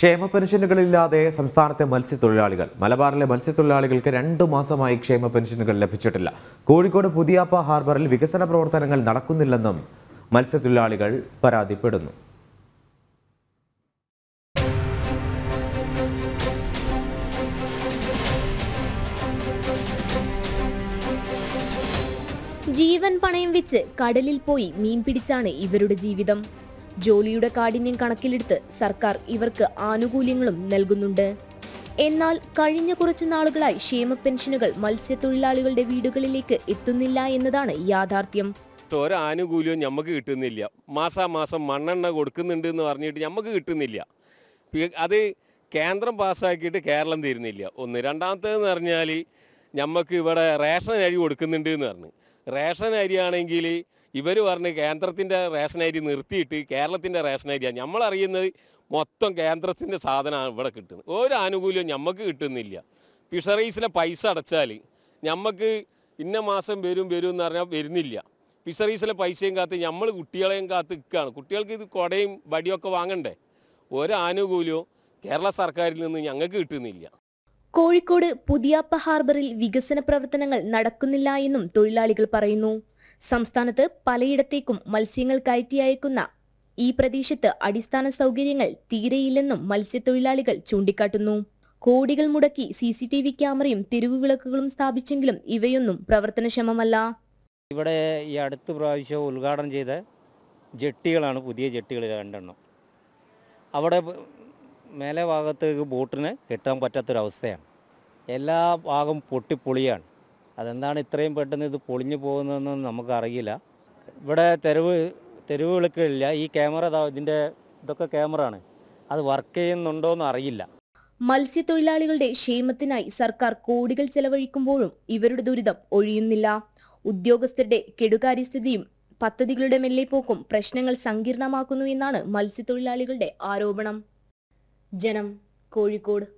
ക്ഷേമ പെൻഷനുകളില്ലാതെ സംസ്ഥാനത്തെ മത്സ്യത്തൊഴിലാളികൾ മലബാറിലെ മത്സ്യത്തൊഴിലാളികൾക്ക് രണ്ടു മാസമായി ക്ഷേമ പെൻഷനുകൾ ലഭിച്ചിട്ടില്ല കോഴിക്കോട് പുതിയാപ്പ ഹാർബറിൽ വികസന പ്രവർത്തനങ്ങൾ നടക്കുന്നില്ലെന്നും മത്സ്യത്തൊഴിലാളികൾ പരാതിപ്പെടുന്നു ജീവൻ പണയം വെച്ച് കടലിൽ പോയി മീൻ പിടിച്ചാണ് ഇവരുടെ ജീവിതം ജോലിയുടെ കാഠിന്യം കണക്കിലെടുത്ത് സർക്കാർ ഇവർക്ക് ആനുകൂല്യങ്ങളും നൽകുന്നുണ്ട് എന്നാൽ കഴിഞ്ഞ കുറച്ചു നാളുകളായി ക്ഷേമ പെൻഷനുകൾ മത്സ്യത്തൊഴിലാളികളുടെ വീടുകളിലേക്ക് എത്തുന്നില്ല എന്നതാണ് യാഥാർത്ഥ്യം ഒരു ആനുകൂല്യവും നമുക്ക് കിട്ടുന്നില്ല മാസാമാസം മണ്ണെണ്ണ കൊടുക്കുന്നുണ്ട് എന്ന് പറഞ്ഞിട്ട് നമുക്ക് കിട്ടുന്നില്ല അത് കേന്ദ്രം പാസ്സാക്കിയിട്ട് കേരളം തരുന്നില്ല ഒന്ന് രണ്ടാമത്തേന്ന് പറഞ്ഞാൽ നമുക്ക് ഇവിടെ റേഷൻ അരി കൊടുക്കുന്നുണ്ട് എന്ന് പറഞ്ഞു റേഷൻ അരിയാണെങ്കിൽ ഇവർ പറഞ്ഞ് കേന്ദ്രത്തിൻ്റെ റേഷൻ അരി നിർത്തിയിട്ട് കേരളത്തിൻ്റെ റേഷൻ അരിയാണ് നമ്മളറിയുന്നത് മൊത്തം കേന്ദ്രത്തിൻ്റെ സാധനമാണ് ഇവിടെ കിട്ടുന്നത് ഒരു ആനുകൂല്യം നമുക്ക് കിട്ടുന്നില്ല ഫിഷറീസിലെ പൈസ അടച്ചാൽ നമുക്ക് ഇന്ന മാസം വരും വരും എന്ന് പറഞ്ഞാൽ വരുന്നില്ല ഫിഷറീസിലെ പൈസയും കാത്ത് നമ്മൾ കുട്ടികളെയും കാത്ത് നിൽക്കുകയാണ് കുട്ടികൾക്ക് ഇത് കുടയും വടിയൊക്കെ വാങ്ങണ്ടേ ഒരു ആനുകൂല്യവും കേരള സർക്കാരിൽ നിന്ന് ഞങ്ങൾക്ക് കിട്ടുന്നില്ല കോഴിക്കോട് പുതിയാപ്പ ഹാർബറിൽ വികസന പ്രവർത്തനങ്ങൾ നടക്കുന്നില്ല എന്നും തൊഴിലാളികൾ പറയുന്നു സംസ്ഥാനത്ത് പലയിടത്തേക്കും മത്സ്യങ്ങൾ കയറ്റി അയക്കുന്ന ഈ പ്രദേശത്ത് അടിസ്ഥാന സൗകര്യങ്ങൾ തീരെയില്ലെന്നും മത്സ്യത്തൊഴിലാളികൾ ചൂണ്ടിക്കാട്ടുന്നു കോടികൾ മുടക്കി സി സി ടി വി ക്യാമറയും തെരുവുവിളക്കുകളും സ്ഥാപിച്ചെങ്കിലും ഇവയൊന്നും പ്രവർത്തനക്ഷമമല്ല ഇവിടെ ഈ അടുത്ത പ്രാവശ്യം ഉദ്ഘാടനം ചെയ്ത ജെട്ടികളാണ് പുതിയ ജെട്ടികൾ രണ്ടെണ്ണം അവിടെ മേലെ ഭാഗത്തേക്ക് ബോട്ടിന് കെട്ടാൻ പറ്റാത്തൊരവസ്ഥയാണ് എല്ലാ ഭാഗം പൊട്ടിപ്പൊളിയാണ് അതെന്താണ് ഇത്രയും പെട്ടെന്ന് ഇത് പൊളിഞ്ഞു പോകുന്നതെന്നൊന്നും നമുക്കറിയില്ല ഇവിടെ തെരുവ് തെരുവ് വിളക്കില്ല ഈ ക്യാമറ ഇതിൻ്റെ ഇതൊക്കെ ക്യാമറ ആണ് അത് വർക്ക് ചെയ്യുന്നുണ്ടോയെന്ന് അറിയില്ല മത്സ്യത്തൊഴിലാളികളുടെ ക്ഷേമത്തിനായി സർക്കാർ കോടികൾ ചെലവഴിക്കുമ്പോഴും ഇവരുടെ ദുരിതം ഒഴിയുന്നില്ല ഉദ്യോഗസ്ഥരുടെ കെടുകാര്യസ്ഥിതിയും പദ്ധതികളുടെ മെല്ലെപ്പോക്കും പ്രശ്നങ്ങൾ സങ്കീർണമാക്കുന്നു എന്നാണ് മത്സ്യത്തൊഴിലാളികളുടെ ആരോപണം ജനം കോഴിക്കോട്